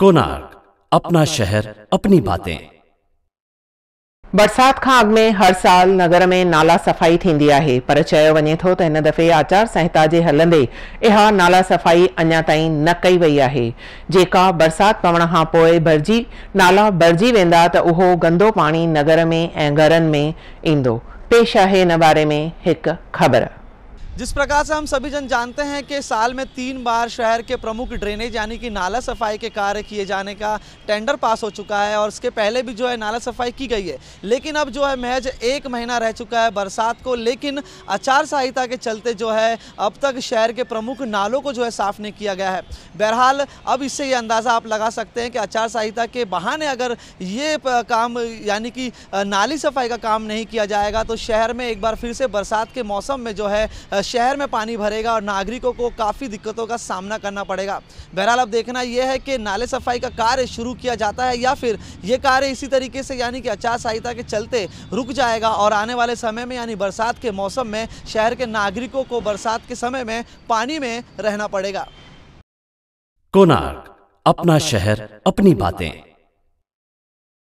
कोनार्क अपना शहर अपनी बातें बरसात का अग में हर साल नगर में नाला सफ़ाई थी आहे पर वे तो इन दफ़े आचार संहिता के हलंदे इहा नाला सफ़ाई अञा ताईं न कई वही है जेका बरसात पवण का पोइ भरिजी नाला भरिजी वेंदा तो उहो गंदो पानी नगर में ए घर में इंदो पेश है इन बारे में एक ख़बर जिस प्रकार से हम सभी जन जानते हैं कि साल में तीन बार शहर के प्रमुख ड्रेनेज यानी कि नाला सफाई के कार्य किए जाने का टेंडर पास हो चुका है और इसके पहले भी जो है नाला सफाई की गई है लेकिन अब जो है महज एक महीना रह चुका है बरसात को लेकिन आचार संहिता के चलते जो है अब तक शहर के प्रमुख नालों को जो है साफ नहीं किया गया है बहरहाल अब इससे ये अंदाज़ा आप लगा सकते हैं कि आचार संहिता के बहाने अगर ये काम यानी कि नाली सफाई का काम नहीं किया जाएगा तो शहर में एक बार फिर से बरसात के मौसम में जो है शहर में पानी भरेगा और नागरिकों को काफ़ी दिक्कतों का सामना करना पड़ेगा बहरहाल अब देखना यह है कि नाले सफाई का कार्य शुरू किया जाता है या फिर ये कार्य इसी तरीके से यानी कि आचार संहिता के चलते रुक जाएगा और आने वाले समय में यानी बरसात के मौसम में शहर के नागरिकों को बरसात के समय में पानी में रहना पड़ेगा कोनार्क अपना शहर अपनी बातें